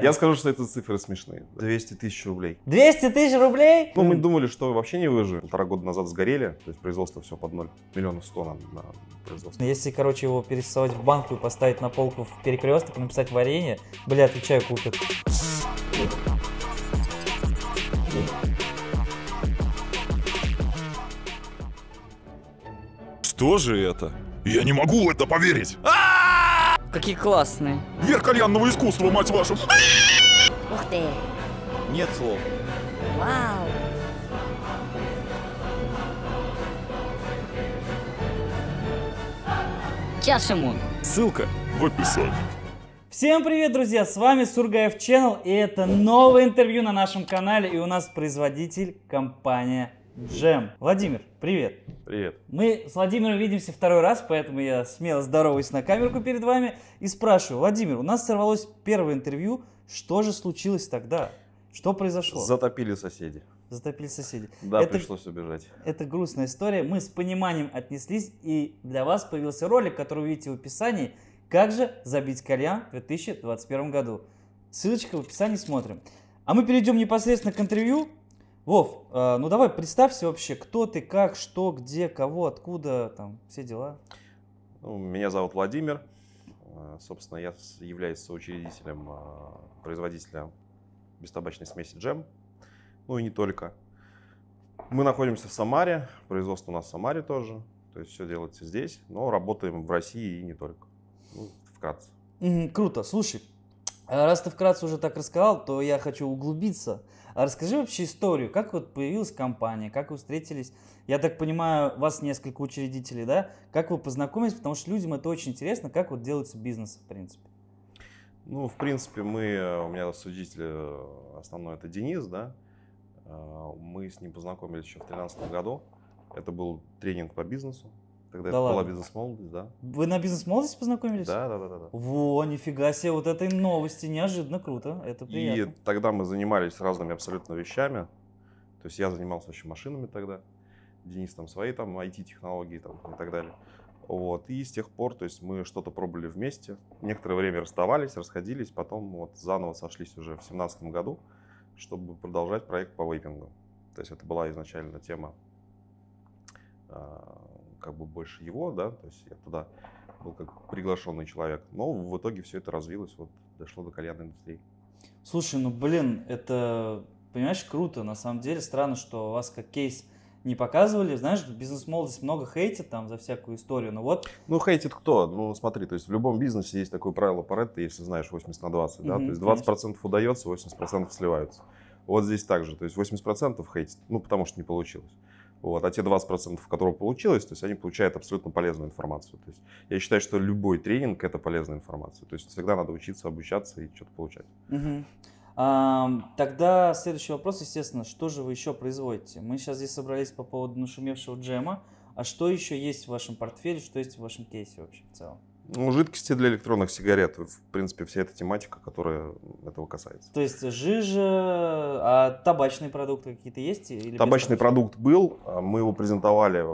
Я скажу, что эти цифры смешные. 200 тысяч рублей. 200 тысяч рублей? Ну, мы думали, что вообще не выживем. Полтора года назад сгорели, то есть производство все под ноль. Миллионов сто нам на производство. Ну, если, короче, его пересовать в банку и поставить на полку в перекресток, написать варенье, бля, отвечаю чай купят. Что же это? Я не могу в это поверить! А! Какие классные. Мир кальянного искусства, мать вашу. Ух ты. Нет слов. Вау. Сейчас Ссылка в описании. Всем привет, друзья! С вами Сургаев Channel, и это новое интервью на нашем канале, и у нас производитель компания Джем. Владимир, привет. Привет. Мы с Владимиром видимся второй раз, поэтому я смело здороваюсь на камерку перед вами и спрашиваю, Владимир, у нас сорвалось первое интервью, что же случилось тогда? Что произошло? Затопили соседи. Затопили соседи. Да, это, пришлось убежать. Это грустная история. Мы с пониманием отнеслись, и для вас появился ролик, который вы видите в описании, как же забить кальян в 2021 году. Ссылочка в описании, смотрим. А мы перейдем непосредственно к интервью, Вов, э, ну давай представься вообще, кто ты, как, что, где, кого, откуда, там, все дела. Ну, меня зовут Владимир. Э, собственно, я являюсь соучредителем э, производителя бестабачной смеси джем. Ну и не только. Мы находимся в Самаре, производство у нас в Самаре тоже. То есть все делается здесь, но работаем в России и не только. Ну, вкратце. круто. Слушай, раз ты вкратце уже так рассказал, то я хочу углубиться. А расскажи вообще историю, как вот появилась компания, как вы встретились. Я так понимаю, вас несколько учредителей, да? Как вы познакомились, потому что людям это очень интересно, как вот делается бизнес, в принципе. Ну, в принципе, мы, э, у меня судитель э, основной это Денис, да, э, мы с ним познакомились еще в 2013 году. Это был тренинг по бизнесу, Тогда да это ладно. была бизнес-молодость, да. Вы на бизнес-молодости познакомились? Да, да, да, да. Во, нифига себе, вот этой новости, неожиданно круто, это приятно. И тогда мы занимались разными абсолютно вещами. То есть я занимался вообще машинами тогда, Денис там свои там IT-технологии там и так далее. Вот. И с тех пор, то есть мы что-то пробовали вместе, некоторое время расставались, расходились, потом вот заново сошлись уже в семнадцатом году, чтобы продолжать проект по вейпингу. То есть это была изначально тема а, как бы больше его, да, то есть я туда был как приглашенный человек. Но в итоге все это развилось, вот дошло до кальянной индустрии. Слушай, ну блин, это, понимаешь, круто. На самом деле странно, что вас как кейс не показывали. Знаешь, бизнес-молодость много хейтит там за всякую историю, но вот... Ну, хейтит кто? Ну, смотри, то есть в любом бизнесе есть такое правило Паретта, если знаешь, 80 на 20, да? mm то есть 20% конечно. удается, 80% сливаются. Вот здесь также, то есть 80% хейтит, ну, потому что не получилось. Вот. А те 20%, которые получилось, то есть они получают абсолютно полезную информацию. То есть я считаю, что любой тренинг — это полезная информация. То есть всегда надо учиться, обучаться и что-то получать. Угу. Тогда следующий вопрос, естественно, что же вы еще производите? Мы сейчас здесь собрались по поводу нашумевшего джема, а что еще есть в вашем портфеле, что есть в вашем кейсе вообще в целом? Ну, жидкости для электронных сигарет. В принципе, вся эта тематика, которая этого касается. То есть жижа, а табачные продукты какие-то есть? Или табачный продукт был. А мы его презентовали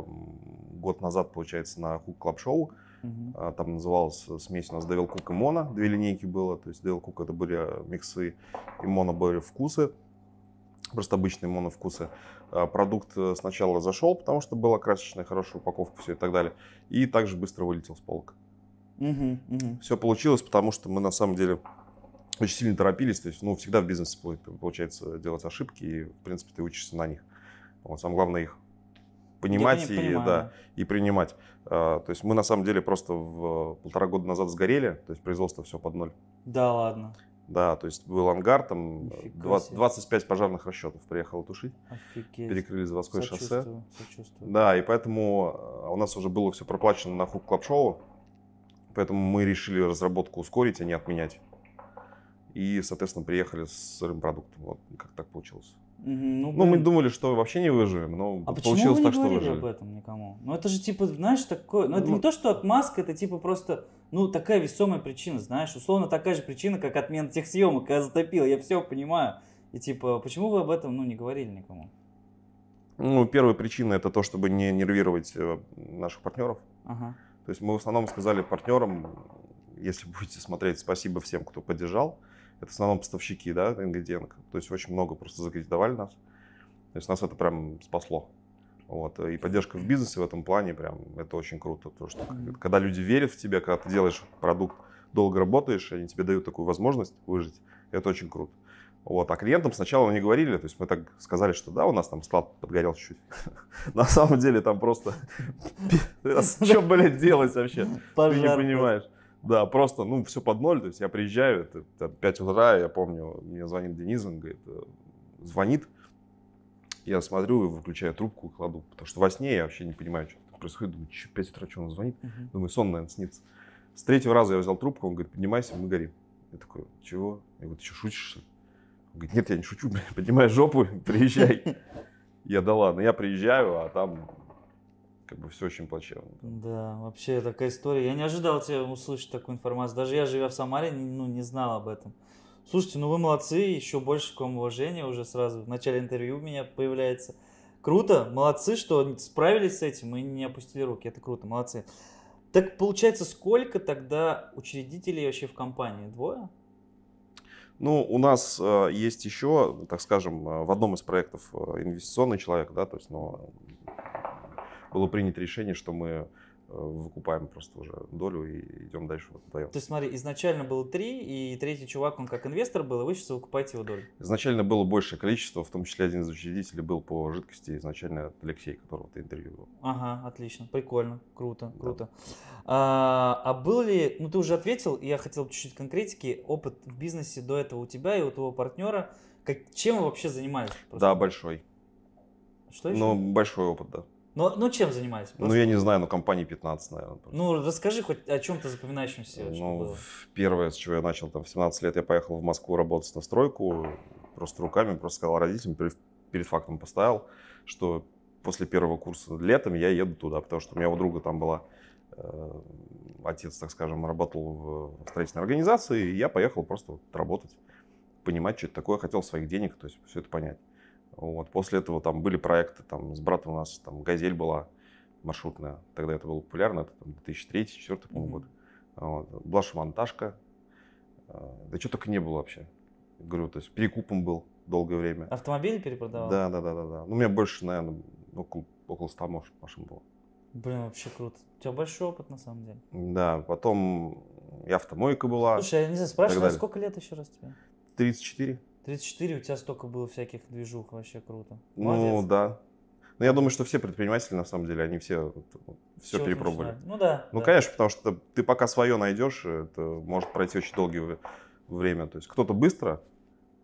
год назад, получается, на Hook Club Show. Угу. Там называлась смесь у нас Devil Cook и Mono. Две линейки было. То есть Devil Cook это были а, миксы, и Mono были вкусы. Просто обычные вкусы. Продукт э, сначала зашел, потому что была красочная, хорошая упаковка, все и так далее. И также быстро вылетел с полок. Угу, угу. Все получилось, потому что мы на самом деле очень сильно торопились. То есть, ну, всегда в бизнесе получается делать ошибки, и, в принципе, ты учишься на них. Вот, самое главное их понимать и, да, и принимать. А, то есть мы на самом деле просто в, полтора года назад сгорели, то есть производство все под ноль. Да ладно. Да, то есть был ангар, там 20, э, 25 пожарных расчетов приехало тушить. Офигеть. Перекрыли заводское сочувствую, шоссе. Сочувствую. Да, и поэтому э, у нас уже было все проплачено на хук клаб шоу Поэтому мы решили разработку ускорить, а не отменять. И, соответственно, приехали с сырым продуктом. Вот как так получилось. ну, ну мы думали, что вообще не выживем, но а получилось почему вы так, не так, что выжили. об этом никому? Ну, это же типа, знаешь, такое... Ну, это ну, не то, что отмазка, это типа просто, ну, такая весомая причина, знаешь. Условно такая же причина, как отмена тех съемок, когда затопил, я все понимаю. И типа, почему вы об этом, ну, не говорили никому? Ну, первая причина это то, чтобы не нервировать э, наших партнеров. Ага. То есть мы в основном сказали партнерам, если будете смотреть, спасибо всем, кто поддержал. Это в основном поставщики, да, ингредиенты. То есть очень много просто закредитовали нас. То есть нас это прям спасло. Вот. И поддержка в бизнесе в этом плане прям это очень круто, потому что когда люди верят в тебя, когда ты делаешь продукт, долго работаешь, они тебе дают такую возможность выжить, это очень круто. Вот, а клиентам сначала не говорили, то есть мы так сказали, что да, у нас там склад подгорел чуть-чуть. На самом деле там просто... Что, блядь, делать вообще? Ты не понимаешь. Да, просто, ну, все под ноль, то есть я приезжаю, это, 5 утра, я помню, мне звонит Денис, он говорит, э, звонит, я смотрю, выключаю трубку и кладу, потому что во сне я вообще не понимаю, что происходит, думаю, 5 утра, что он звонит, думаю, сон, наверное, снится. С третьего раза я взял трубку, он говорит, поднимайся, мы горим. Я такой, чего? Я говорю, ты что, шутишь, что ли? Говорит, нет, я не шучу, поднимай жопу, приезжай. Я, да ладно, я приезжаю, а там как бы все очень плачевно. Да, вообще такая история. Я не ожидал тебя услышать такую информацию. Даже я, живя в Самаре, ну, не знал об этом. Слушайте, ну вы молодцы, еще больше к вам уважения уже сразу в начале интервью у меня появляется. Круто, молодцы, что справились с этим и не опустили руки, это круто, молодцы. Так получается, сколько тогда учредителей вообще в компании? Двое? Ну, у нас э, есть еще, так скажем, э, в одном из проектов э, инвестиционный человек, да, то есть, но было принято решение, что мы выкупаем просто уже долю и идем дальше вот вдвоем. То есть смотри, изначально было три, и третий чувак, он как инвестор был, и вы сейчас выкупаете его долю. Изначально было большее количество, в том числе один из учредителей был по жидкости, изначально Алексей, которого ты интервьюировал. Ага, отлично, прикольно, круто, да. круто. А, а был ли, ну ты уже ответил, я хотел чуть-чуть конкретики, опыт в бизнесе до этого у тебя и у твоего партнера, как, чем вы вообще занимались? Просто? Да, большой. Что еще? Ну, большой опыт, да. Но, ну, чем занимаетесь? Просто... Ну, я не знаю, но ну, компании 15, наверное. Просто. Ну, расскажи хоть о чем-то запоминающемся. Ну, было. первое, с чего я начал, там, в 17 лет я поехал в Москву работать на стройку. Просто руками, просто сказал родителям, перед, перед фактом поставил, что после первого курса летом я еду туда, потому что у меня у друга там была э, отец, так скажем, работал в строительной организации, и я поехал просто вот работать, понимать, что это такое, хотел своих денег, то есть все это понять. Вот. После этого там были проекты, там с братом у нас там «Газель» была маршрутная, тогда это было популярно, это 2003-2004 mm-hmm. год. Вот. Была «Шмонтажка», а, да что только не было вообще. Говорю, то есть перекупом был долгое время. Автомобили перепродавал? Да, да, да, да. да. Ну, у меня больше, наверное, около, около 100 машин было. Блин, вообще круто. У тебя большой опыт, на самом деле. Да, потом и автомойка была. Слушай, я не знаю, спрашиваю, а сколько лет еще раз тебе? 34. 34 у тебя столько было всяких движух, вообще круто. Ну Молодец. Ну да. Но я думаю, что все предприниматели, на самом деле, они все, все Чего перепробовали. Ну да. Ну да. конечно, потому что ты пока свое найдешь, это может пройти очень долгое время. То есть кто-то быстро,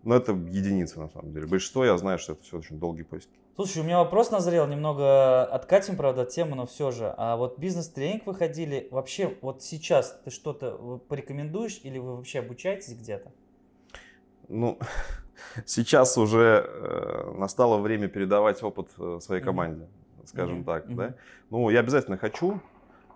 но это единицы на самом деле. Большинство я знаю, что это все очень долгие поиски. Слушай, у меня вопрос назрел, немного откатим, правда, от темы, но все же. А вот бизнес-тренинг выходили, вообще вот сейчас ты что-то порекомендуешь или вы вообще обучаетесь где-то? ну, сейчас уже э, настало время передавать опыт э, своей команде, mm-hmm. скажем mm-hmm. так. Да? Ну, я обязательно хочу,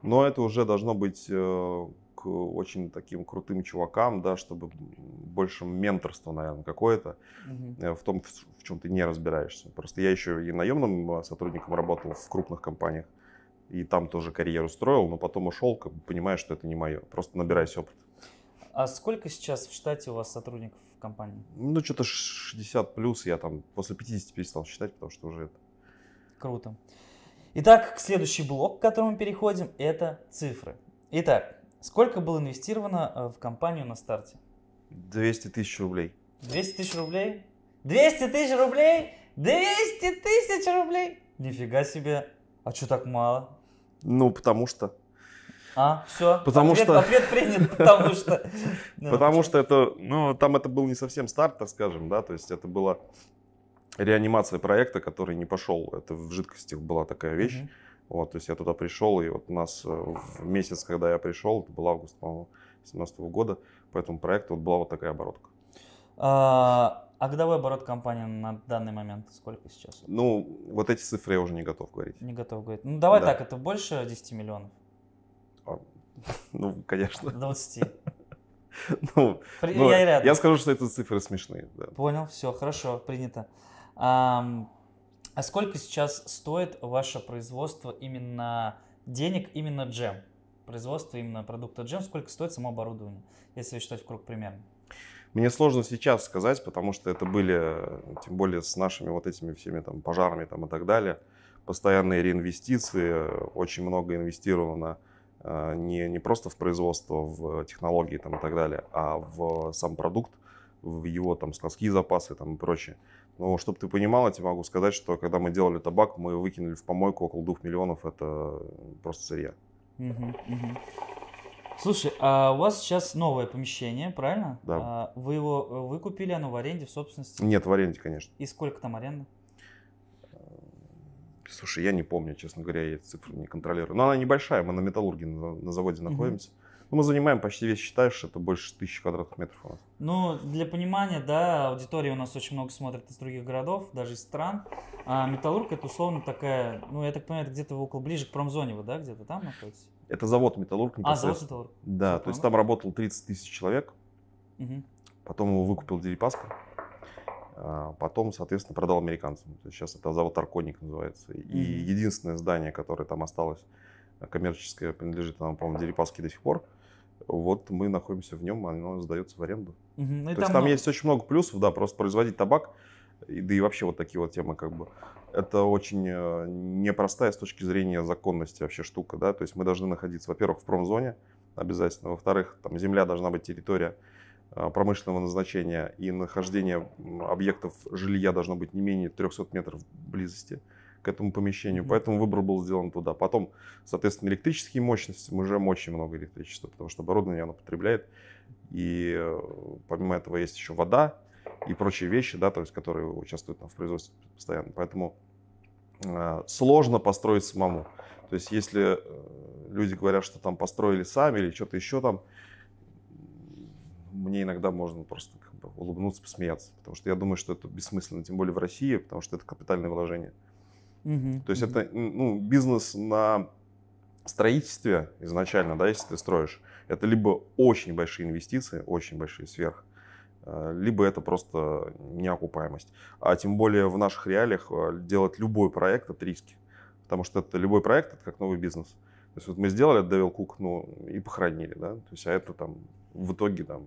но это уже должно быть э, к очень таким крутым чувакам, да, чтобы больше менторство, наверное, какое-то mm-hmm. в том, в, в чем ты не разбираешься. Просто я еще и наемным э, сотрудником работал в крупных компаниях. И там тоже карьеру строил, но потом ушел, как бы понимая, что это не мое. Просто набираюсь опыт. А сколько сейчас в штате у вас сотрудников? компании? Ну, что-то 60 плюс, я там после 50 перестал считать, потому что уже это... Круто. Итак, следующий блок, к которому переходим, это цифры. Итак, сколько было инвестировано э, в компанию на старте? 200 тысяч рублей. 200 тысяч рублей? 200 тысяч рублей? 200 тысяч рублей? Нифига себе. А что так мало? Ну, потому что. А, все. Потому ответ, что... Ответ принят, потому что... Потому что это, ну, там это был не совсем старт, так скажем, да, то есть это была реанимация проекта, который не пошел. Это в жидкостях была такая вещь. Вот, то есть я туда пришел, и вот у нас э, в месяц, когда я пришел, это был август, по-моему, 2017 года, по этому проекту вот была вот такая оборотка. А, а годовой оборот компании на данный момент сколько сейчас? Ну, вот эти цифры я уже не готов говорить. Не готов говорить. Ну, давай да. так, это больше 10 миллионов? Ну, конечно. 20. Ну, При... ну я, рядом. я скажу, что это цифры смешные. Да. Понял, все, хорошо, принято. А, а сколько сейчас стоит ваше производство именно денег, именно джем? Производство именно продукта джем, сколько стоит само оборудование, если считать в круг примерно? Мне сложно сейчас сказать, потому что это были, тем более с нашими вот этими всеми там пожарами там и так далее, постоянные реинвестиции, очень много инвестировано а, не, не просто в производство, в технологии там, и так далее, а в сам продукт, в его там складские запасы там, и прочее. Но чтобы ты понимал, я тебе могу сказать, что когда мы делали табак, мы выкинули в помойку около двух миллионов, это просто сырья. Слушай, а у вас сейчас новое помещение, правильно? Да. А вы его э, выкупили, оно в аренде, в собственности? Нет, в аренде, конечно. И сколько там аренда? Слушай, я не помню, честно говоря, я эти цифры не контролирую. Но она небольшая, мы на металлурге на, на заводе находимся. Угу. Ну, мы занимаем почти весь считаешь, это больше тысячи квадратных метров у нас. Ну, для понимания, да, аудитория у нас очень много смотрит из других городов, даже из стран. А металлург это условно такая, ну, я так понимаю, это где-то около ближе к промзоне, вы, да, где-то там находится? Это завод металлург. А, завод металлург. Да, Все, то есть там работал 30 тысяч человек. Угу. Потом его выкупил Дерипаска. А, потом, соответственно, продал американцам. сейчас это завод Арконик называется. И mm-hmm. единственное здание, которое там осталось, э, коммерческое, принадлежит нам, по-моему, Дерипаске до сих пор. Вот мы находимся в нем, оно сдается в аренду. Mm-hmm. То и есть там, много... есть очень много плюсов, да, просто производить табак, и, да и вообще вот такие вот темы как бы. Это очень э, непростая с точки зрения законности вообще штука, да, то есть мы должны находиться, во-первых, в промзоне обязательно, во-вторых, там земля должна быть территория, а, промышленного назначения и нахождение объектов жилья должно быть не менее 300 метров близости к этому помещению, поэтому выбор был сделан туда. Потом, соответственно, электрические мощности, мы жрем очень много электричества, потому что оборудование оно потребляет, и э, помимо этого есть еще вода и прочие вещи, да, то есть, которые участвуют там, в производстве постоянно, поэтому э, сложно построить самому. То есть, если э, люди говорят, что там построили сами или что-то еще там, мне иногда можно просто как бы улыбнуться, посмеяться, потому что я думаю, что это бессмысленно, тем более в России, потому что это капитальное вложение. Угу, То есть угу. это ну, бизнес на строительстве изначально, да, если ты строишь, это либо очень большие инвестиции, очень большие сверх, э, либо это просто неокупаемость. А тем более в наших реалиях э, делать любой проект – это риски. Потому что это любой проект – это как новый бизнес. То есть вот мы сделали, отдавил кук, ну и похоронили, да. То есть, а это там в итоге там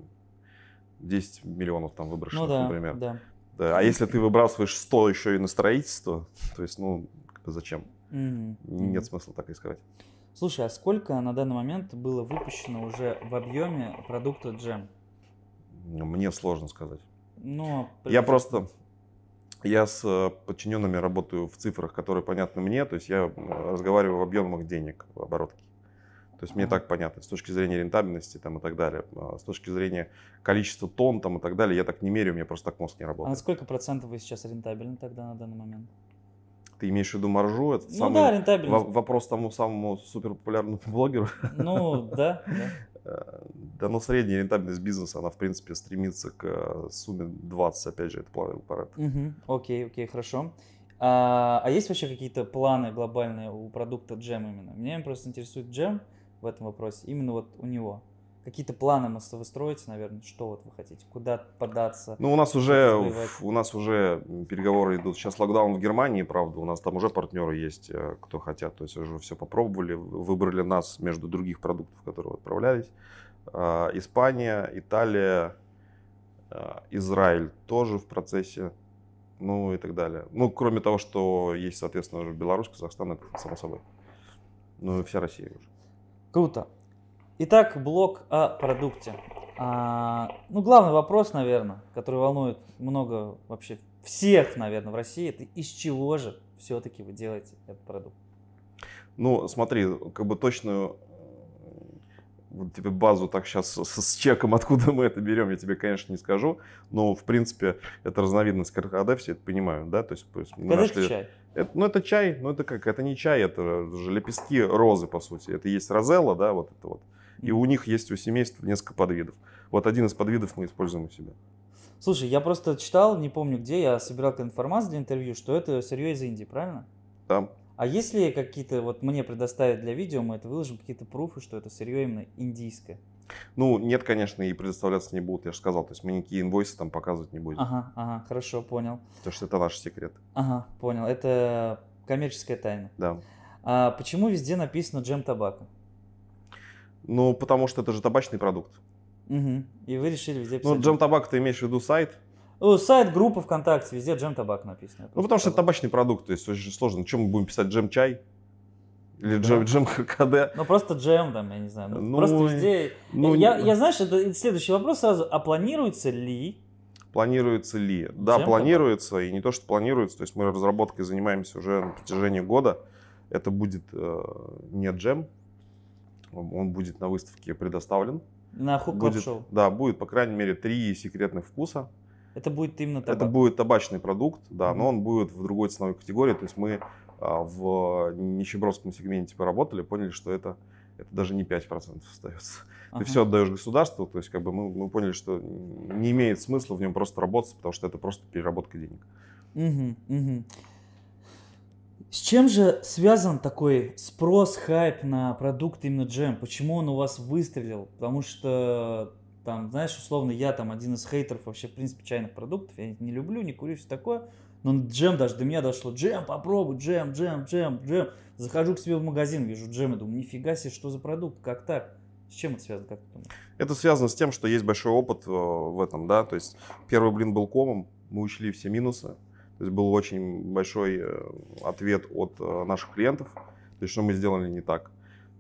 10 миллионов там выброшенных, ну, да, например. Да. Да. А если ты выбрасываешь 100 еще и на строительство, то есть, ну, зачем? Mm-hmm. Нет mm-hmm. смысла так искать. Слушай, а сколько на данный момент было выпущено уже в объеме продукта джем? Мне сложно сказать. Но... Ну, а я просто... Я с э, подчиненными работаю в цифрах, которые понятны мне, то есть я разговариваю в объемах денег, в оборотке. То есть мне так понятно, с точки зрения рентабельности там, и так далее, а, с точки зрения количества тонн там, и так далее, я так не меряю, у меня просто так мозг не работает. А на сколько процентов вы сейчас рентабельны тогда на данный момент? Ты имеешь в виду маржу? Это ну самый да, рентабельность. Вопрос тому самому суперпопулярному блогеру. Ну да, э, да. но средняя рентабельность бизнеса, она, в принципе, стремится к э, сумме 20, опять же, это плавил аппарат. Окей, окей, хорошо. А, а есть вообще какие-то планы глобальные у продукта Джем именно? Меня просто интересует Джем. Gem в этом вопросе, именно вот у него? Какие-то планы вы строите, наверное, что вот вы хотите, куда податься? Ну, у нас уже, у нас уже переговоры идут. Сейчас локдаун в Германии, правда, у нас там уже партнеры есть, э, кто хотят. То есть уже все попробовали, выбрали нас между других продуктов, которые отправлялись. А, Испания, Италия, а, Израиль тоже в процессе, ну и так далее. Ну, кроме того, что есть, соответственно, уже Беларусь, Казахстан, это само собой. Ну и вся Россия уже. Круто. Итак, блок о продукте. А, ну, главный вопрос, наверное, который волнует много вообще всех, наверное, в России, это из чего же все-таки вы делаете этот продукт? Ну, смотри, как бы точную э, вот тебе базу так сейчас с, с чеком, откуда мы это берем, я тебе, конечно, не скажу. Но, в принципе, это разновидность КРКД, все это понимают, да? То есть, то есть мы КД нашли... чай. Это, ну, это чай, но ну, это как, это не чай, это же лепестки розы, по сути. Это есть розелла, да, вот это вот. И у них есть у семейства несколько подвидов. Вот один из подвидов мы используем у себя. Слушай, я просто читал, не помню где, я собирал информацию для интервью, что это сырье из Индии, правильно? Да. А если какие-то, вот мне предоставят для видео, мы это выложим, какие-то пруфы, что это сырье именно индийское? Ну, нет, конечно, и предоставляться не будут, я же сказал. То есть мы никакие инвойсы там показывать не будем. Ага, ага, хорошо, понял. Потому что это наш секрет. Ага, понял. Это коммерческая тайна. Да. А почему везде написано джем табака? Ну, потому что это же табачный продукт. Угу. И вы решили везде ну, писать. Ну, джем табак ты имеешь в виду сайт? Ну, сайт, группа ВКонтакте, везде джем табак написано. Ну, потому табак. что это табачный продукт, то есть очень сложно. Чем мы будем писать джем чай? Или да. джем, джем КД. Ну, просто джем там, я не знаю. Ну, ну просто везде... Ну, я, я, знаешь, это следующий вопрос сразу. А планируется ли планируется ли? Да, Чем планируется, и не то, что планируется, то есть мы разработкой занимаемся уже на протяжении года. Это будет э, не джем, он будет на выставке предоставлен. На будет, шоу Да, будет, по крайней мере, три секретных вкуса. Это будет именно табак? Это будет табачный продукт, да, mm-hmm. но он будет в другой ценовой категории, то есть мы а, в нищебродском сегменте поработали, поняли, что это, это даже не 5% остается. Ага. Ты все отдаешь государству, то есть как бы мы, мы поняли, что не имеет смысла в нем просто работать, потому что это просто переработка денег. Угу, угу. С чем же связан такой спрос, хайп на продукт именно джем? Почему он у вас выстрелил? Потому что там, знаешь, условно, я там один из хейтеров вообще, в принципе, чайных продуктов, я не люблю, не курю, все такое. Но ну, джем даже до меня дошло. Джем, попробуй, джем, джем, джем, джем. Захожу к себе в магазин, вижу джем и думаю, нифига себе, что за продукт, как так? С чем это связано, как ты думаешь? Это связано с тем, что есть большой опыт э, в этом, да. То есть первый блин был комом, мы учли все минусы. То есть был очень большой э, ответ от э, наших клиентов, то есть что мы сделали не так.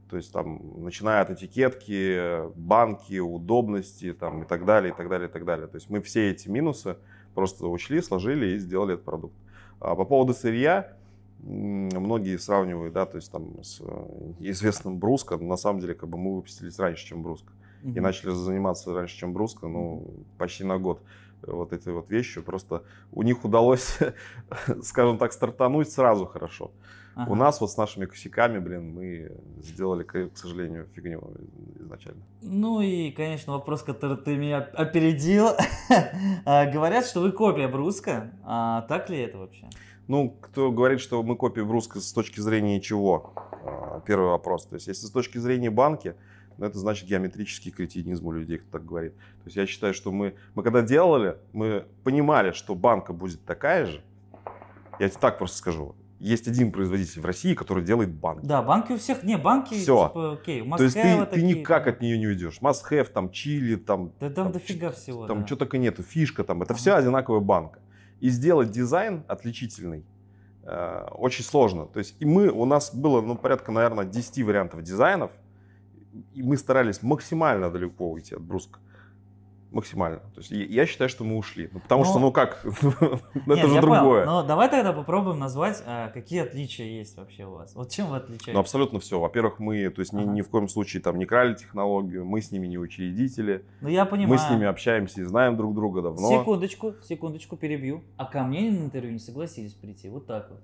То есть там, начиная от этикетки, банки, удобности там, и так далее, и так далее, и так далее. То есть мы все эти минусы Просто учли, сложили и сделали этот продукт. А по поводу сырья, многие сравнивают, да, то есть там с э, известным Бруско, на самом деле, как бы мы выпустились раньше, чем Бруско. И начали заниматься раньше, чем Бруско, ну, почти на год вот этой вот вещью. Просто у них удалось, скажем так, стартануть сразу хорошо. Ага. У нас вот с нашими косяками, блин, мы сделали, к сожалению, фигню изначально. Ну и, конечно, вопрос, который ты меня опередил. А, говорят, что вы копия Бруска. А так ли это вообще? Ну, кто говорит, что мы копия Бруска с точки зрения чего? А, первый вопрос. То есть, если с точки зрения банки, но ну, это значит геометрический кретинизм у людей, кто так говорит. То есть я считаю, что мы, мы когда делали, мы понимали, что банка будет такая же, я тебе так просто скажу, есть один производитель в России, который делает банки. Да, банки у всех, не, банки, Все. типа, окей, must То есть ты, ты никак от нее не уйдешь. Must have, там, чили, там... Да там, там дофига всего, Там да. что только нету, фишка там, это ага. вся одинаковая банка. И сделать дизайн отличительный э, очень сложно. То есть и мы, у нас было, ну, порядка, наверное, 10 вариантов дизайнов, и мы старались максимально далеко уйти от бруска. Угу Максимально. То есть я считаю, что мы ушли. Ну, потому ну, что, ну как, ну, это же другое. Понял. Ну, Но давай тогда попробуем назвать, а, какие отличия есть вообще у вас. Вот чем вы отличаетесь? Ну, абсолютно все. Во-первых, мы, то есть ага. ни, в коем случае там не крали технологию, мы с ними не учредители. Ну, я понимаю. Мы с ними общаемся и знаем друг друга давно. Секундочку, секундочку, перебью. А ко мне на интервью не согласились прийти, вот так вот.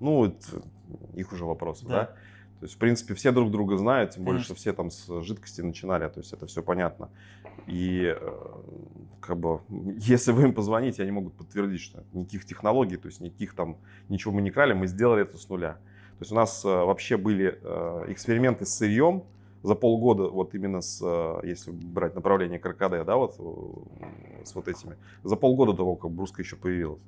Ну, это, их уже вопросы, да? То есть, в принципе, все друг друга знают, тем более, mm-hmm. что все там с жидкости начинали, то есть это все понятно. И э, как бы, если вы им позвоните, они могут подтвердить, что никаких технологий, то есть никаких там, ничего мы не крали, мы сделали это с нуля. То есть у нас э, вообще были э, эксперименты с сырьем за полгода, вот именно с, если брать направление КРКД, да, вот с вот этими, за полгода того, как бруска еще появилась.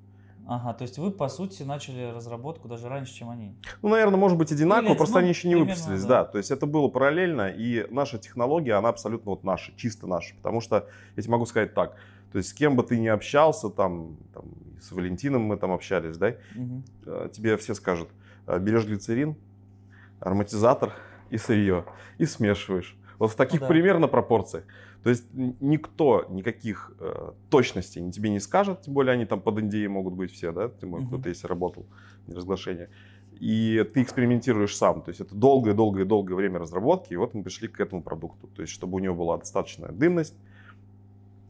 Ага, то есть вы, по сути, начали разработку даже раньше, чем они. Ну, наверное, может быть, одинаково, Или, просто ну, они еще не примерно, выпустились, да. да. То есть это было параллельно, и наша технология, она абсолютно вот наша, чисто наша. Потому что, я тебе могу сказать так, то есть с кем бы ты ни общался, там, там с Валентином мы там общались, да, угу. тебе все скажут, «Э, берешь глицерин, ароматизатор и сырье, и смешиваешь. Вот в таких да. примерно пропорциях. То есть никто никаких э, точностей тебе не скажет, тем более они там под Индией а могут быть все, да, тем более угу. кто-то если работал, не разглашение. И ты экспериментируешь сам. То есть это долгое-долгое-долгое время разработки, и вот мы пришли к этому продукту. То есть чтобы у него была достаточная дымность,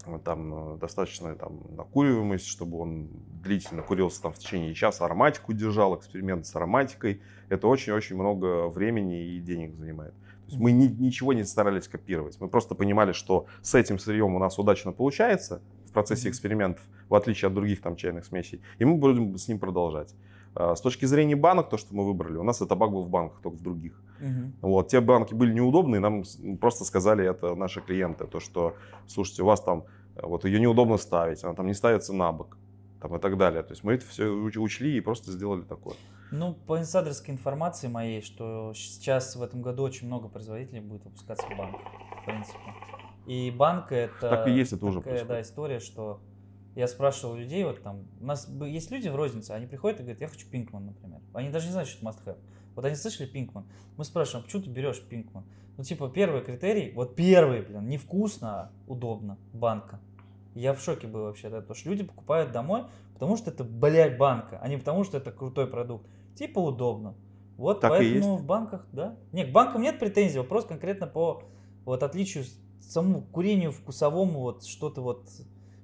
э, там э, достаточная там накуриваемость, чтобы он длительно курился там в течение часа, ароматику держал, эксперимент с ароматикой. Это очень-очень много времени и денег занимает. Угу мы ни, ничего не старались копировать. Мы просто понимали, что с этим сырьем у нас удачно получается в процессе экспериментов, в отличие от других там чайных смесей, и мы будем с ним продолжать. А, с точки зрения банок, то, что мы выбрали, у нас и табак был в банках, только в других. Угу. Вот, те банки были неудобные, нам ну, просто сказали это наши клиенты, то, что, слушайте, у вас там, э, вот ее неудобно ставить, она там не ставится на бок, там и так далее. То есть мы это все учли и просто сделали такое. Ну, по инсайдерской информации моей, что сейчас в этом году очень много производителей будет выпускаться в банк, в принципе. И банк это... Так и есть, это такая, уже происходит. Да, история, что я спрашивал людей, вот там, у нас есть люди в рознице, они приходят и говорят, я хочу Пинкман, например. Они даже не знают, что это must have. Вот они слышали Пинкман. Мы спрашиваем, «А почему ты берешь Пинкман? Ну, типа, первый критерий, вот первый, блин, невкусно, а удобно, банка. Я в шоке был вообще от этого, что люди покупают домой, потому что это, блядь, банка, а не потому что это крутой продукт. Типа удобно. Вот так поэтому в банках, да. Нет, к банкам нет претензий, вопрос конкретно по вот отличию самому курению вкусовому, вот что-то вот,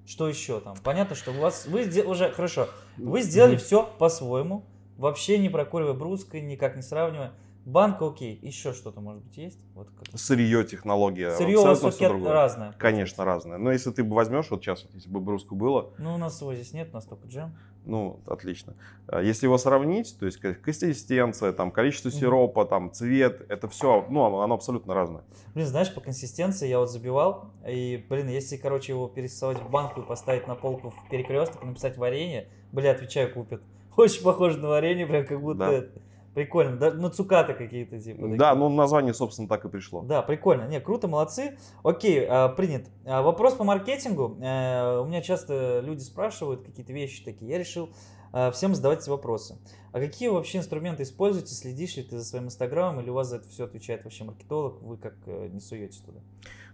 что еще там. Понятно, что у вас, вы уже, хорошо, вы сделали все по-своему, вообще не прокуривая бруска, никак не сравнивая. Банк окей, еще что-то может быть есть? Вот Сырье, технология. Сырье вот, у вас разное. Конечно, разное. Но если ты бы возьмешь, вот сейчас, если бы бруску было. Ну, у нас его здесь нет, у нас только джем ну, отлично. Э, если его сравнить, то есть консистенция, там, количество сиропа, там, цвет, это все, ну, оно, абсолютно разное. Блин, знаешь, по консистенции я вот забивал, и, блин, если, короче, его пересовать в банку и поставить на полку в перекресток, написать варенье, бля, отвечаю, купят. Очень похоже на варенье, прям как будто да. это. Прикольно, да, ну цукаты какие-то типа. Такие. Да, ну название, собственно, так и пришло. Да, прикольно, не, круто, молодцы. Окей, а, принят. А, вопрос по маркетингу. Э, у меня часто люди спрашивают какие-то вещи такие. Я решил а, всем задавать эти вопросы. А какие вообще инструменты используете? Следишь ли ты за своим инстаграмом или у вас за это все отвечает вообще маркетолог? Вы как э, не суете туда?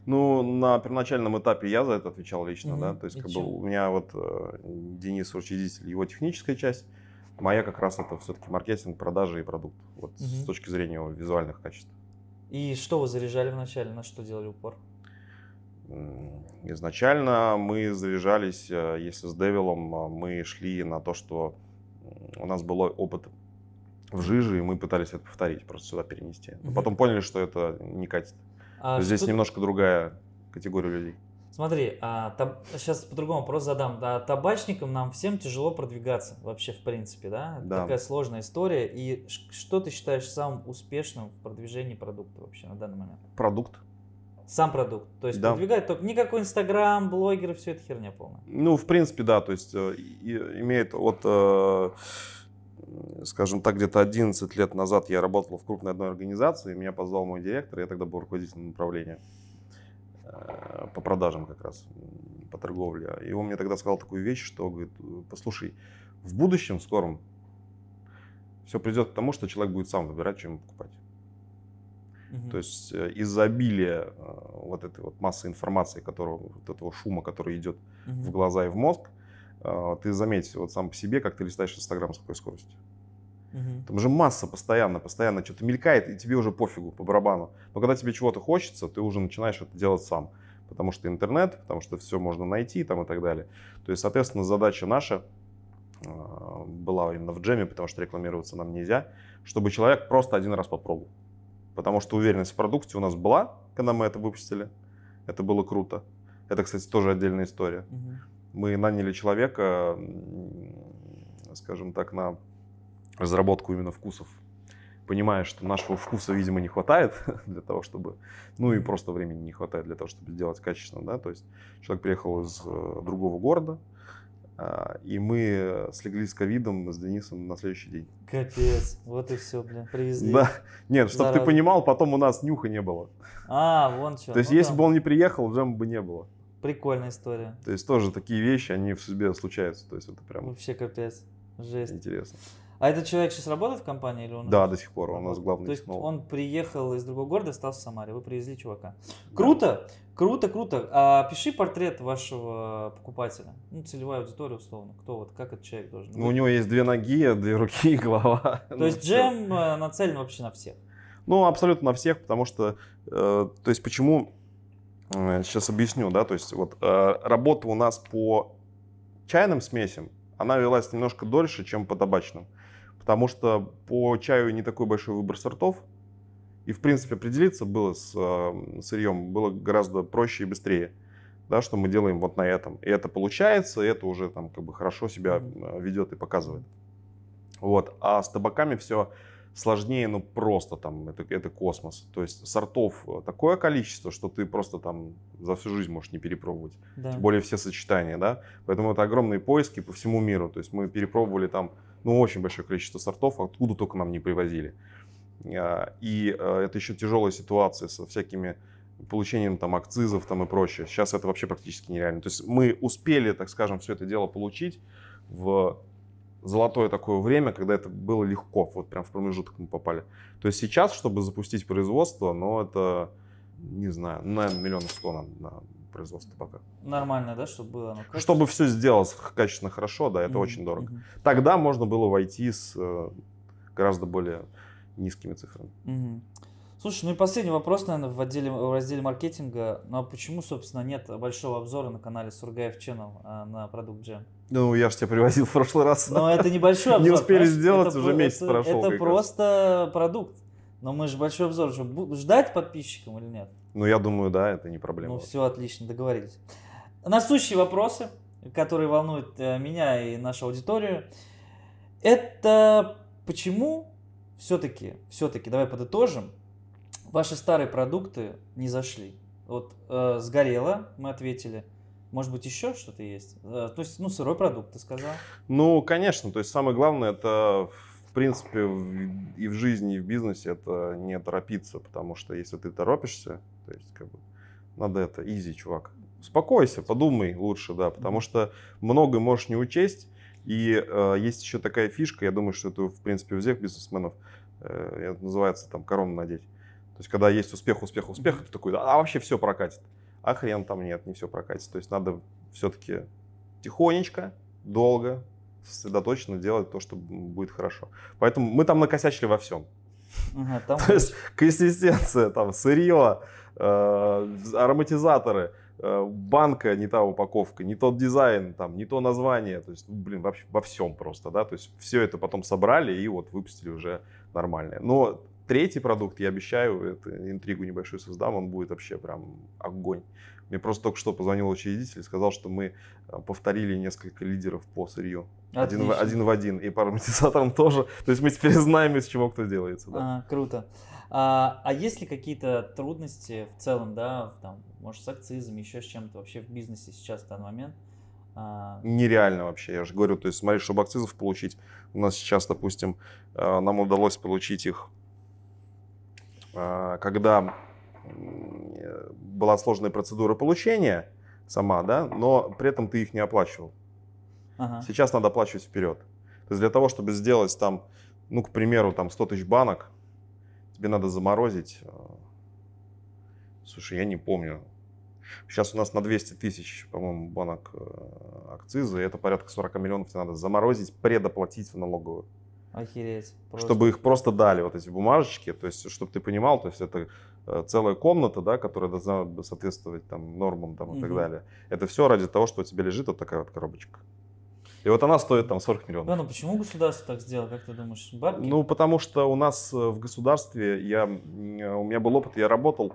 Ну, на первоначальном этапе я за это отвечал лично, угу. да, то есть как бы у меня вот э, Денис учредитель, его техническая часть, Моя как раз это все-таки маркетинг, продажи и продукт. Вот угу. с точки зрения его визуальных качеств. И что вы заряжали вначале, на что делали упор? Изначально мы заряжались, э, если с Девилом, э, мы шли на то, что у нас был опыт в жиже, и мы пытались это повторить, просто сюда перенести. Но угу. потом поняли, что это не катит. А Здесь что... немножко другая категория людей. Смотри, а, таб... сейчас по-другому вопрос задам. Да, табачникам нам всем тяжело продвигаться вообще, в принципе, да? да. такая сложная история. И что ты считаешь самым успешным в продвижении продукта вообще на данный момент? Продукт. Сам продукт. То есть да. продвигать только никакой Инстаграм, блогеры, все это херня полная. Ну, в принципе, да. То есть э, имеет вот, Э, скажем так, где-то 11 лет назад я работал в крупной одной организации, меня позвал мой директор, я тогда был руководителем направления. Э, по продажам как раз, по торговле. И он мне тогда сказал такую вещь, что говорит, э, послушай, в будущем, в скором, все придет к тому, что человек будет сам выбирать, чем покупать. Угу. То есть э, из обилия вот этой вот массы информации, которого, вот этого шума, который идет угу. в глаза и в мозг, ты заметишь вот сам по себе, как ты листаешь Инстаграм с какой скоростью. Угу. Там же масса постоянно, постоянно что-то мелькает, и тебе уже пофигу по барабану. Но когда тебе чего-то хочется, ты уже начинаешь это делать сам. Потому что интернет, потому что все можно найти там, и так далее. То есть, соответственно, задача наша э, была именно в джеме, потому что рекламироваться нам нельзя, чтобы человек просто один раз попробовал. Потому что уверенность в продукте у нас была, когда мы это выпустили. Это было круто. Это, кстати, тоже отдельная история. Угу. Мы наняли человека, скажем так, на разработку именно вкусов. Понимая, что нашего вкуса, видимо, не хватает для того, чтобы... Ну и просто времени не хватает для того, чтобы сделать качественно, да. То есть человек приехал из э, другого города, а, и мы слегли с ковидом с Денисом на следующий день. Капец, вот и все, блин, привезли. Да. Нет, чтобы ты понимал, потом у нас нюха не было. А, вон что. То есть, ну, если да. бы он не приехал, джема бы не было. Прикольная история. То есть тоже такие вещи, они в судьбе случаются. То есть это прям... Вообще капец, жесть. Интересно. А этот человек сейчас работает в компании или он? Да, до сих пор, он у нас главный То технолог. есть он приехал из другого города, стал в Самаре, вы привезли чувака. Круто, да. круто, круто. А пиши портрет вашего покупателя, ну, целевая аудитория условно, кто вот, как этот человек должен ну, быть. у него есть две ноги, две руки, и голова. То есть ну, джем э, нацелен вообще на всех? Ну, абсолютно на всех, потому что, э, то есть почему, э, сейчас объясню, да, то есть вот работа у нас по чайным смесям, она велась немножко дольше, чем по табачным потому что по чаю не такой большой выбор сортов, и, в принципе, определиться было с э, эм, сырьем было гораздо проще и быстрее, да, что мы делаем вот на этом. И это получается, и это уже там как бы хорошо себя э, ведет и показывает. Вот. А с табаками все сложнее, ну просто там, это, это космос. То есть сортов э, такое количество, что ты просто там за всю жизнь можешь не перепробовать. Да. Тем более все сочетания, да. Поэтому это огромные поиски по всему миру. То есть мы перепробовали там ну, очень большое количество сортов, откуда только нам не привозили. А, и э, это еще тяжелая ситуация со всякими получением там акцизов там и прочее. Сейчас это вообще практически нереально. То есть мы успели, так скажем, все это дело получить в золотое такое время, когда это было легко, вот прям в промежуток мы попали. То есть сейчас, чтобы запустить производство, ну это, не знаю, на миллион сто надо производства табака. Нормально, да, чтобы было? Ну, чтобы все сделалось качественно хорошо, да, это mm-hmm. очень дорого. Mm-hmm. Тогда можно было войти с э, гораздо более низкими цифрами. Mm-hmm. Слушай, ну и последний вопрос, наверное, в, отделе, в разделе маркетинга. Ну а почему, собственно, нет большого обзора на канале Сургаев Channel а, на продукт Джем? Ну, я же тебя привозил в прошлый раз. Но это небольшой обзор. Не успели сделать, это, уже это, месяц это, прошел. Это просто раз. продукт. Но мы же большой обзор, же ждать подписчикам или нет? Ну, я думаю, да, это не проблема. Ну, все, отлично, договорились. Насущие вопросы, которые волнуют э, меня и нашу аудиторию, это почему все-таки, все-таки, давай подытожим, ваши старые продукты не зашли. Вот э, сгорело, мы ответили. Может быть, еще что-то есть? Э, то есть, ну, сырой продукт, ты сказал. Ну, конечно. То есть, самое главное, это в принципе, и в жизни, и в бизнесе это не торопиться, потому что если ты торопишься, то есть как бы надо это изи, чувак. Успокойся, подумай лучше, да, потому что многое можешь не учесть. И э, есть еще такая фишка, я думаю, что это, в принципе, у всех бизнесменов, э, это называется там корону надеть. То есть, когда есть успех, успех, успех, ты такой, а вообще все прокатит. А хрен там нет, не все прокатит. То есть, надо все-таки тихонечко, долго, сосредоточенно делать то, что будет хорошо. Поэтому мы там накосячили во всем. то есть консистенция, там сырье, э, ароматизаторы, э, банка, не та упаковка, не тот дизайн, там, не то название. То есть, блин, вообще во всем просто, да. То есть все это потом собрали и вот выпустили уже нормальное. Но третий продукт, я обещаю, это интригу небольшую создам, он будет вообще прям огонь. Мне просто только что позвонил учредитель и сказал, что мы а, повторили несколько лидеров по сырью. Один в, один в один. И пароматизатором тоже. То есть мы теперь знаем, из чего кто делается. Да. А, круто. А, а есть ли какие-то трудности в целом, да, там, может, с акцизами, еще с чем-то вообще в бизнесе сейчас в данный момент? А... Нереально вообще, я же говорю, то есть смотри, чтобы акцизов получить, у нас сейчас, допустим, а, нам удалось получить их а, когда э, была сложная процедура получения сама, да, но при этом ты их не оплачивал. Ага. Сейчас надо оплачивать вперед. То есть для того, чтобы сделать там, ну, к примеру, там 100 тысяч банок, тебе надо заморозить, э, слушай, я не помню, Сейчас у нас на 200 тысяч, по-моему, банок э, акцизы. Это порядка 40 миллионов тебе надо заморозить, предоплатить в налоговую. Охереть. Просто. Чтобы их просто дали, вот эти бумажечки, то есть, чтобы ты понимал, то есть это э, целая комната, да, которая должна соответствовать там нормам там, и угу. так далее. Это все ради того, что у тебя лежит вот такая вот коробочка. И вот она стоит там 40 миллионов. Да, ну почему государство так сделало, как ты думаешь, бабки? Ну, потому что у нас э, в государстве, я, э, у меня был опыт, я работал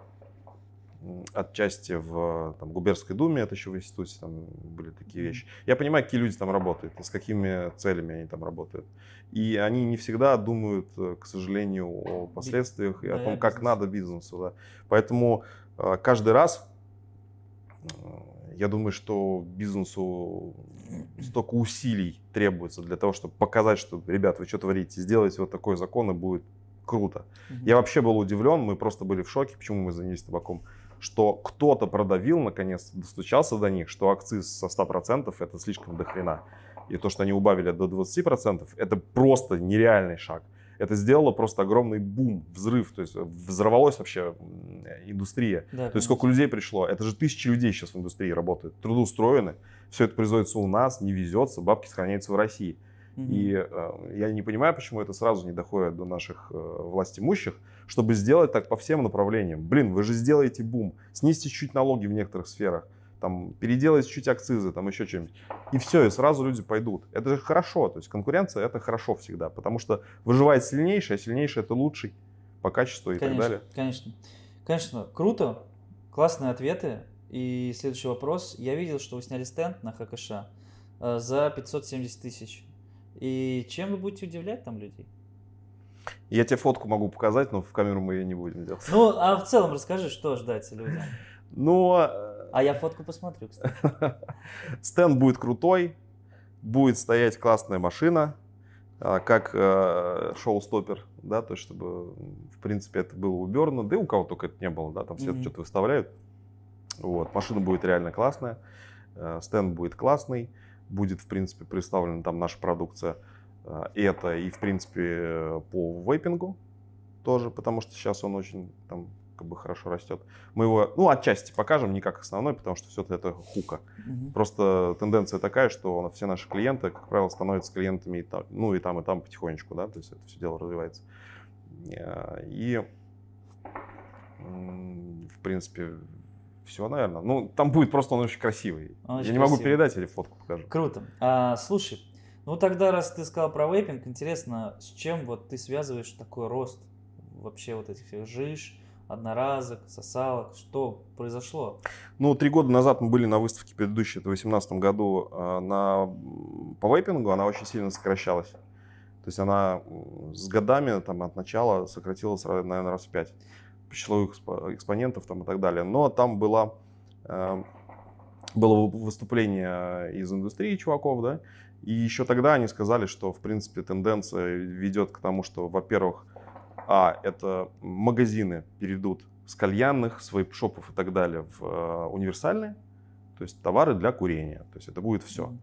отчасти в там, губернской думе, это еще в институте там были такие вещи. Я понимаю, какие люди там работают, с какими целями они там работают. И они не всегда думают, э, к сожалению, о последствиях и о том, как надо бизнесу. Да. Поэтому э, каждый раз э, я думаю, что бизнесу столько усилий требуется для того, чтобы показать, что, ребят, вы что творите, сделайте вот такой закон, и будет круто. Mm-hmm. Я вообще был удивлен, мы просто были в шоке, почему мы занялись табаком что кто-то продавил, наконец достучался до них, что акциз со 100% это слишком дохрена. И то, что они убавили до 20%, это просто нереальный шаг. Это сделало просто огромный бум, взрыв, то есть э, взорвалась вообще индустрия. Да, то есть сколько людей пришло, это же тысячи людей сейчас в индустрии работают, трудоустроены, все это производится у нас, не везется, бабки сохраняются в России. И э, я не понимаю, почему это сразу не доходит до наших э, власть имущих, чтобы сделать так по всем направлениям. Блин, вы же сделаете бум, снизьте чуть налоги в некоторых сферах, там, переделайте чуть акцизы, там еще чем-нибудь. И все, и сразу люди пойдут. Это же хорошо, то есть конкуренция это хорошо всегда, потому что выживает сильнейший, а сильнейший это лучший по качеству и конечно, так далее. Конечно, конечно, круто, классные ответы. И следующий вопрос. Я видел, что вы сняли стенд на ХКШ э, за 570 тысяч. И чем вы будете удивлять там людей? Я тебе фотку могу показать, но в камеру мы ее не будем делать. Ну, а в целом расскажи, что ждать людям. Ну... А, а я фотку посмотрю, кстати. Стенд будет крутой, будет стоять классная машина, а, как э, шоу-стоппер, да, то есть чтобы, в принципе, это было у да и у кого только это не было, да, там все mm-hmm. что-то выставляют. Вот, машина будет реально классная, э, стенд будет классный, будет, в принципе, представлена там наша продукция. Э, это и, в принципе, э, по вейпингу тоже, потому что сейчас он очень там как бы хорошо растет. Мы его, ну, отчасти покажем, не как основной, потому что все таки это хука. Угу. Просто тенденция такая, что все наши клиенты, как правило, становятся клиентами и там, ну, и там, и там потихонечку, да, то есть это все дело развивается. Э, и, в принципе, все, наверное. Ну, там будет просто он очень красивый. Он очень Я не могу передать или фотку покажу. Круто. А, слушай, ну тогда, раз ты сказал про вейпинг, интересно, с чем вот ты связываешь такой рост вообще вот этих всех жиж, одноразок, сосалок? Что произошло? Ну, три года назад мы были на выставке предыдущей, это в 2018 году, а, на, по вейпингу она очень сильно сокращалась. То есть она с годами, там, от начала сократилась, наверное, раз в пять числу экспонентов там, и так далее. Но там была, эм, было выступление из индустрии чуваков, да, и еще тогда они сказали, что, в принципе, тенденция ведет к тому, что, во-первых, а, это магазины перейдут с кальянных, с вейпшопов и так далее в э, универсальные, то есть товары для курения, то есть это будет все. Mm-hmm.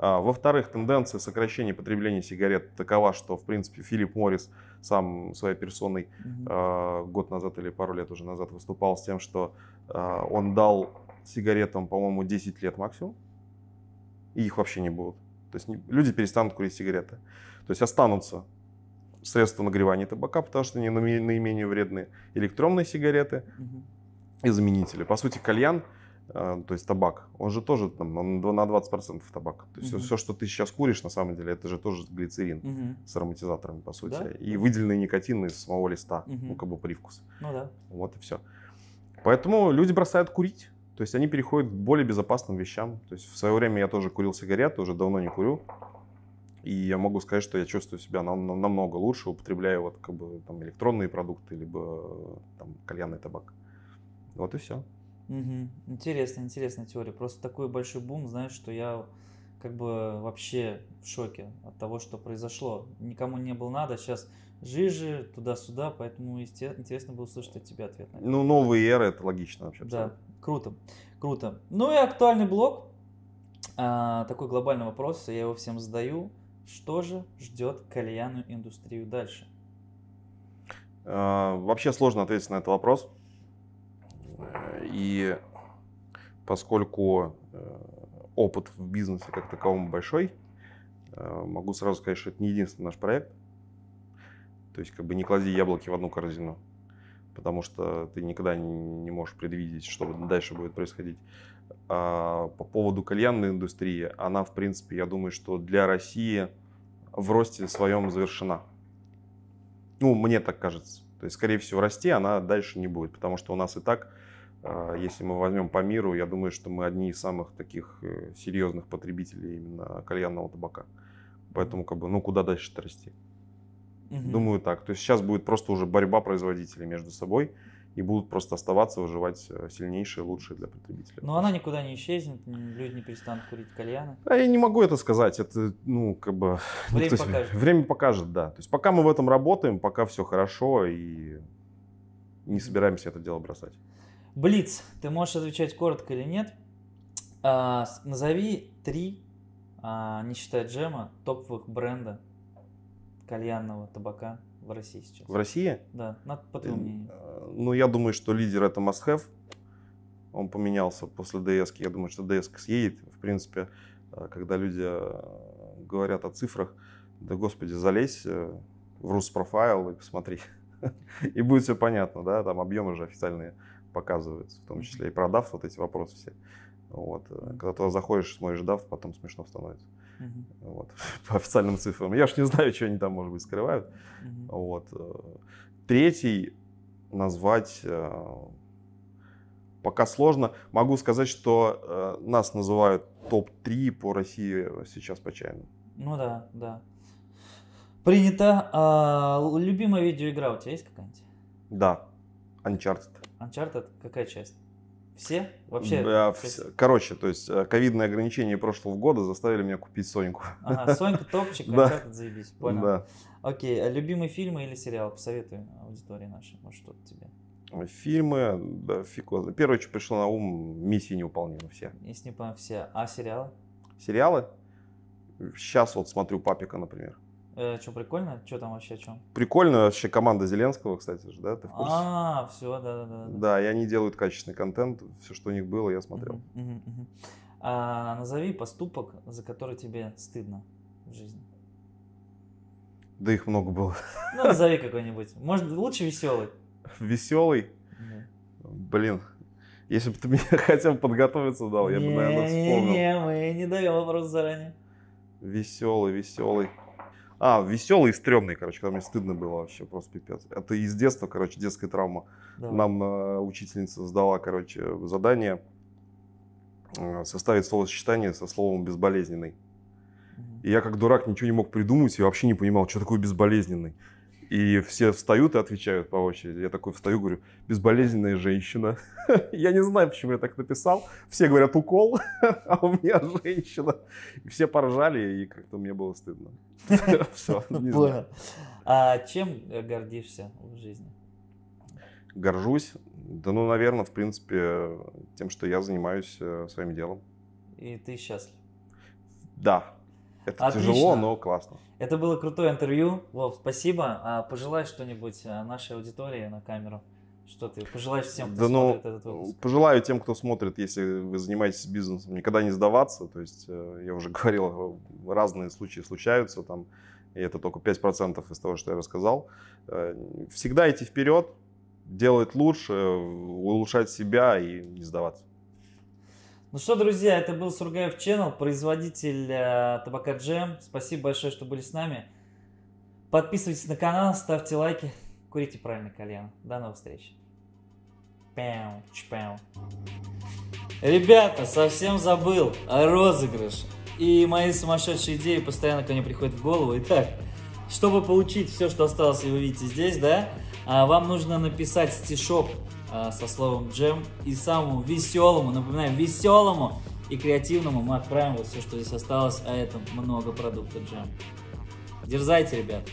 А, во-вторых, тенденция сокращения потребления сигарет такова, что, в принципе, Филипп Моррис сам своей персоной mm-hmm. год назад или пару лет уже назад выступал с тем, что а, он дал сигаретам, по-моему, 10 лет максимум, и их вообще не будет. То есть люди перестанут курить сигареты. То есть останутся средства нагревания табака, потому что они наименее вредные, электронные сигареты mm-hmm. и заменители. По сути, кальян — а, то есть табак, он же тоже там, он на 20% табак. То есть угу. все, что ты сейчас куришь, на самом деле, это же тоже глицерин угу. с ароматизаторами, по сути. Да? И выделенный никотин из самого листа, угу. ну, как бы привкус. Ну да. Вот и все. Поэтому люди бросают курить. То есть они переходят к более безопасным вещам. То есть в свое время я тоже курил сигареты, уже давно не курю. И я могу сказать, что я чувствую себя нам, нам, намного лучше, употребляю вот как бы там электронные продукты, либо э, там кальянный табак. Вот и все. Угу. Интересно, интересная теория. Просто такой большой бум, знаешь, что я как бы вообще в шоке от того, что произошло. Никому не было надо, сейчас жижи туда-сюда, поэтому интересно было услышать от тебя ответ. Наверное. Ну, новые эры, это логично вообще. Да, круто, круто. Ну и актуальный блок, а, такой глобальный вопрос, я его всем задаю. Что же ждет кальянную индустрию дальше? А, вообще сложно ответить на этот вопрос. Э, и поскольку э, опыт в бизнесе как таковом большой, э, могу сразу сказать, что это не единственный наш проект. То есть как бы не клади яблоки в одну корзину, потому что ты никогда не можешь предвидеть, что дальше будет происходить. А по поводу кальянной индустрии, она, в принципе, я думаю, что для России в росте своем завершена. Ну, мне так кажется. То есть, скорее всего, расти она дальше не будет, потому что у нас и так а, если мы возьмем по миру, я думаю, что мы одни из самых таких э, серьезных потребителей именно кальянного табака. Поэтому, как бы, ну, куда дальше расти? Угу. Думаю так. То есть сейчас будет просто уже борьба производителей между собой и будут просто оставаться, выживать э, сильнейшие, лучшие для потребителя. Но она никуда не исчезнет, люди не перестанут курить кальяны. А я не могу это сказать, это, ну, как бы... Время есть, покажет. Время покажет, да. То есть пока мы в этом работаем, пока все хорошо и не собираемся это дело бросать. Блиц, ты можешь отвечать коротко или нет. А, назови три, а, не считая джема, топовых бренда кальянного табака в России сейчас. В России? Да, на, по твоему мнению. Э, ну, я думаю, что лидер это must have. Он поменялся после DS. Я думаю, что DS съедет. В принципе, э, когда люди э, говорят о цифрах, да господи, залезь в Рус профайл и посмотри. и будет все понятно, да, там объемы же официальные показывается, в том числе и продав вот эти вопросы все. Вот. Э, когда туда заходишь, смотришь DAF, потом смешно становится. Uh-huh. Вот. По официальным цифрам. Я ж не знаю, что они там, может быть, скрывают. Uh-huh. Вот. Э, третий назвать э, пока сложно. Могу сказать, что нас называют топ-3 по России сейчас по чайным. Ну да, да. Принято. А, любимая видеоигра у тебя есть какая-нибудь? Да. Uncharted. Uncharted какая часть? Все? Вообще? Да, Короче, то есть э, ковидные ограничения прошлого года заставили меня купить Соньку. Ага, Сонька топчик, да. заебись, понял. Да. Окей, а любимые фильмы или сериалы? Посоветуй аудитории нашей, может что-то тебе. Фильмы, да, фиг Первое, что пришло на ум, миссии неуполнимы все. Миссии неуполнимы все. А сериалы? Сериалы? Сейчас вот смотрю Папика, например. Э, что, прикольно? Что там вообще, о чем? Прикольно вообще команда Зеленского, кстати же, да, ты в курсе? А, все, да, да, да. Да, и они делают качественный контент, все, что у них было, я смотрел. А, назови поступок, за который тебе стыдно в жизни. Да их много было. Ну, назови какой-нибудь. Может, лучше веселый. Веселый? Блин, если бы ты мне хотя бы подготовиться дал, я бы, наверное, вспомнил. Не, мы не даем вопрос заранее. Веселый, веселый. А, веселый и стрёмный, короче, когда мне стыдно было вообще, просто пипец. Это из детства, короче, детская травма. Да. Нам э, учительница сдала, короче, задание э, составить словосочетание со словом «безболезненный». И я как дурак ничего не мог придумать и вообще не понимал, что такое безболезненный. И все встают и отвечают по очереди. Я такой встаю, говорю, безболезненная женщина. Я не знаю, почему я так написал. Все говорят укол, а у меня женщина. все поржали, и как-то мне было стыдно. Все, не знаю. А чем гордишься в жизни? Горжусь. Да ну, наверное, в принципе, тем, что я занимаюсь э, своим делом. И ты счастлив? Да, это Отлично. тяжело, но классно. Это было крутое интервью. Вов, спасибо. А пожелай что-нибудь а, нашей аудитории на камеру. Что ты пожелаешь всем, кто да, ну, смотрит ну, этот выпуск? Пожелаю тем, кто смотрит, если вы занимаетесь бизнесом, никогда не сдаваться. То есть, э, я уже говорил, разные случаи случаются, там, и это только 5% из того, что я рассказал. Э, всегда идти вперед, делать лучше, э, улучшать себя и не сдаваться. Ну что, друзья, это был Сургаев Channel, производитель э, табака Джем. Спасибо большое, что были с нами. Подписывайтесь на канал, ставьте лайки, курите правильно кальян. До новых встреч. Пяу, чпяу. Ребята, совсем забыл о розыгрыше. И мои сумасшедшие идеи постоянно ко мне приходят в голову. Итак, чтобы получить все, что осталось, и вы видите здесь, да, а, вам нужно написать стишок а, со словом джем. И самому веселому, напоминаю, веселому и креативному мы отправим вот все, что здесь осталось, а это много продуктов джем. Дерзайте, ребят!